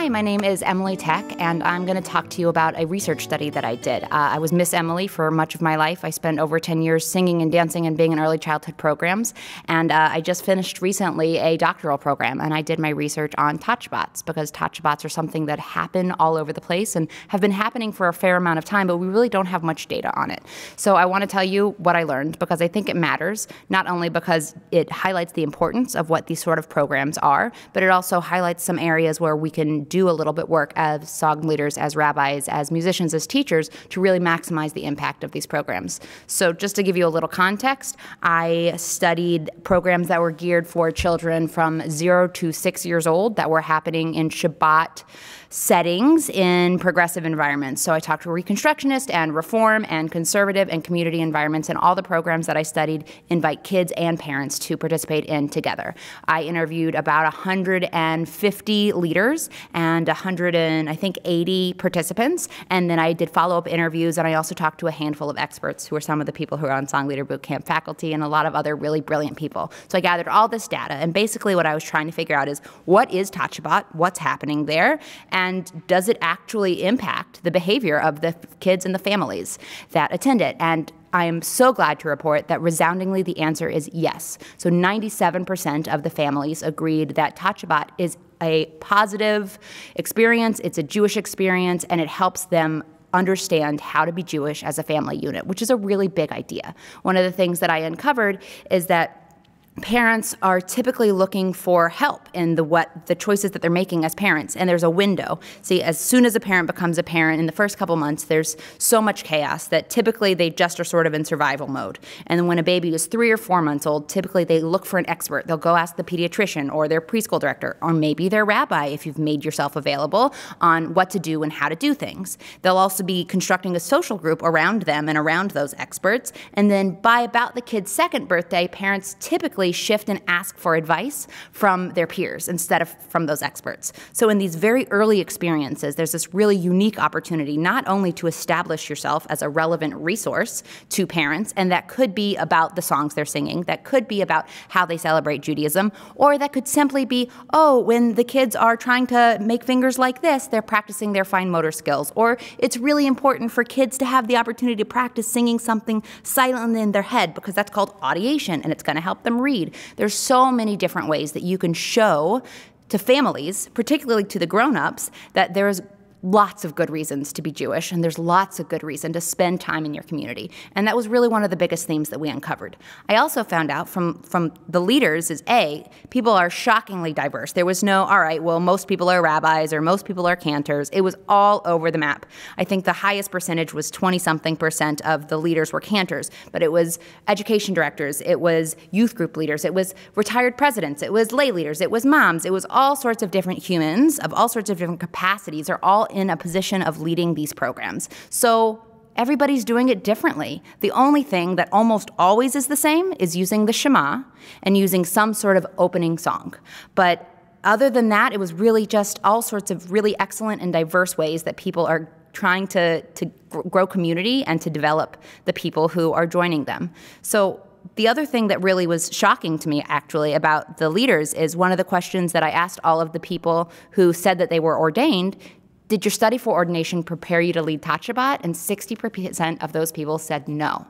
Hi, my name is Emily Tech, and I'm going to talk to you about a research study that I did. Uh, I was Miss Emily for much of my life. I spent over 10 years singing and dancing and being in early childhood programs, and uh, I just finished recently a doctoral program, and I did my research on touchbots because touchbots are something that happen all over the place and have been happening for a fair amount of time, but we really don't have much data on it. So I want to tell you what I learned because I think it matters, not only because it highlights the importance of what these sort of programs are, but it also highlights some areas where we can do a little bit work as song leaders, as rabbis, as musicians, as teachers to really maximize the impact of these programs. So just to give you a little context, I studied programs that were geared for children from zero to six years old that were happening in Shabbat settings in progressive environments. So I talked to Reconstructionist and Reform and Conservative and community environments, and all the programs that I studied invite kids and parents to participate in together. I interviewed about 150 leaders and 100 and I think 80 participants. And then I did follow up interviews, and I also talked to a handful of experts who are some of the people who are on Song Leader Bootcamp faculty and a lot of other really brilliant people. So I gathered all this data, and basically what I was trying to figure out is what is Touchbot, what's happening there, and does it actually impact the behavior of the kids and the families that attend it? And I am so glad to report that resoundingly the answer is yes. So 97% of the families agreed that Tachabat is a positive experience, it's a Jewish experience, and it helps them understand how to be Jewish as a family unit, which is a really big idea. One of the things that I uncovered is that parents are typically looking for help in the what the choices that they're making as parents and there's a window see as soon as a parent becomes a parent in the first couple months there's so much chaos that typically they just are sort of in survival mode and when a baby is 3 or 4 months old typically they look for an expert they'll go ask the pediatrician or their preschool director or maybe their rabbi if you've made yourself available on what to do and how to do things they'll also be constructing a social group around them and around those experts and then by about the kid's second birthday parents typically basically shift and ask for advice from their peers instead of from those experts. So in these very early experiences, there's this really unique opportunity not only to establish yourself as a relevant resource to parents, and that could be about the songs they're singing, that could be about how they celebrate Judaism, or that could simply be, oh, when the kids are trying to make fingers like this, they're practicing their fine motor skills. Or it's really important for kids to have the opportunity to practice singing something silently in their head because that's called audiation and it's going to help them read read. There's so many different ways that you can show to families, particularly to the grown-ups, that there's lots of good reasons to be Jewish, and there's lots of good reason to spend time in your community. And that was really one of the biggest themes that we uncovered. I also found out from, from the leaders is A, people are shockingly diverse. There was no, all right, well, most people are rabbis or most people are cantors. It was all over the map. I think the highest percentage was 20 something percent of the leaders were cantors, but it was education directors, it was youth group leaders, it was retired presidents, it was lay leaders, it was moms, it was all sorts of different humans of all sorts of different capacities are all in a position of leading these programs. So everybody's doing it differently. The only thing that almost always is the same is using the Shema and using some sort of opening song. But other than that, it was really just all sorts of really excellent and diverse ways that people are trying to, to grow community and to develop the people who are joining them. So the other thing that really was shocking to me actually about the leaders is one of the questions that I asked all of the people who said that they were ordained did your study for ordination prepare you to lead tachabat? And 60% of those people said no.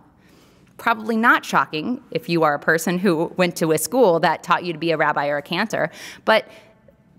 Probably not shocking if you are a person who went to a school that taught you to be a rabbi or a cantor, but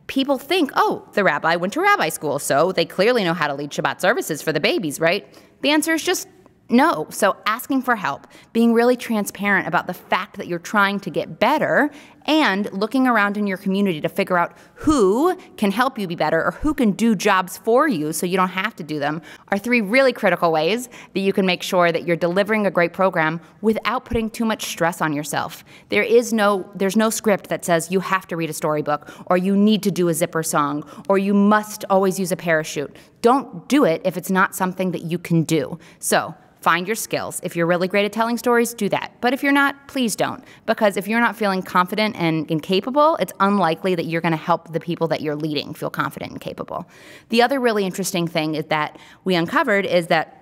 people think, oh, the rabbi went to rabbi school, so they clearly know how to lead Shabbat services for the babies, right? The answer is just no. So asking for help, being really transparent about the fact that you're trying to get better and looking around in your community to figure out who can help you be better or who can do jobs for you so you don't have to do them are three really critical ways that you can make sure that you're delivering a great program without putting too much stress on yourself. There is no there's no script that says you have to read a storybook or you need to do a zipper song or you must always use a parachute. Don't do it if it's not something that you can do. So, find your skills. If you're really great at telling stories, do that. But if you're not, please don't. Because if you're not feeling confident confident and, incapable, it's unlikely that you're going to help the people that you're leading feel confident and capable. The other really interesting thing is that we uncovered is that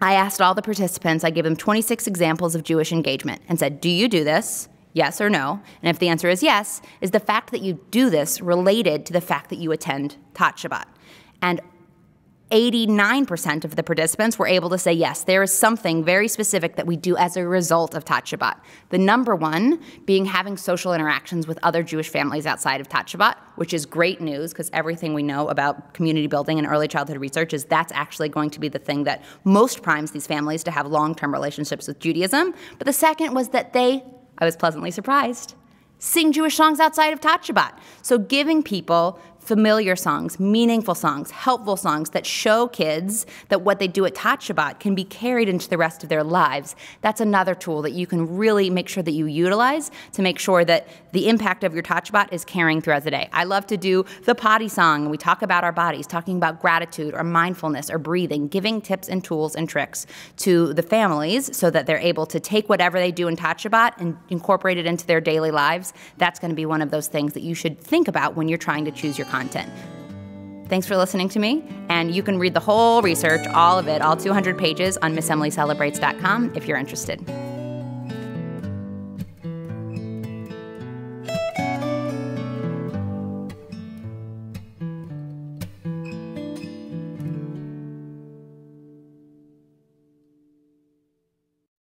I asked all the participants, I gave them 26 examples of Jewish engagement and said, Do you do this? Yes or no? And if the answer is yes, is the fact that you do this related to the fact that you attend Tat Shabbat? And 89% of the participants were able to say yes, there is something very specific that we do as a result of Tachabat. The number one being having social interactions with other Jewish families outside of Tachabat, which is great news because everything we know about community building and early childhood research is that's actually going to be the thing that most primes these families to have long term relationships with Judaism. But the second was that they, I was pleasantly surprised, sing Jewish songs outside of Tachabat. So giving people familiar songs, meaningful songs, helpful songs that show kids that what they do at tatchabot can be carried into the rest of their lives. That's another tool that you can really make sure that you utilize to make sure that the impact of your tatchabot is carrying throughout the day. I love to do the potty song. We talk about our bodies, talking about gratitude or mindfulness or breathing, giving tips and tools and tricks to the families so that they're able to take whatever they do in tatchabot and incorporate it into their daily lives. That's going to be one of those things that you should think about when you're trying to choose your content content. Thanks for listening to me. And you can read the whole research, all of it, all 200 pages on MissEmilyCelebrates.com if you're interested.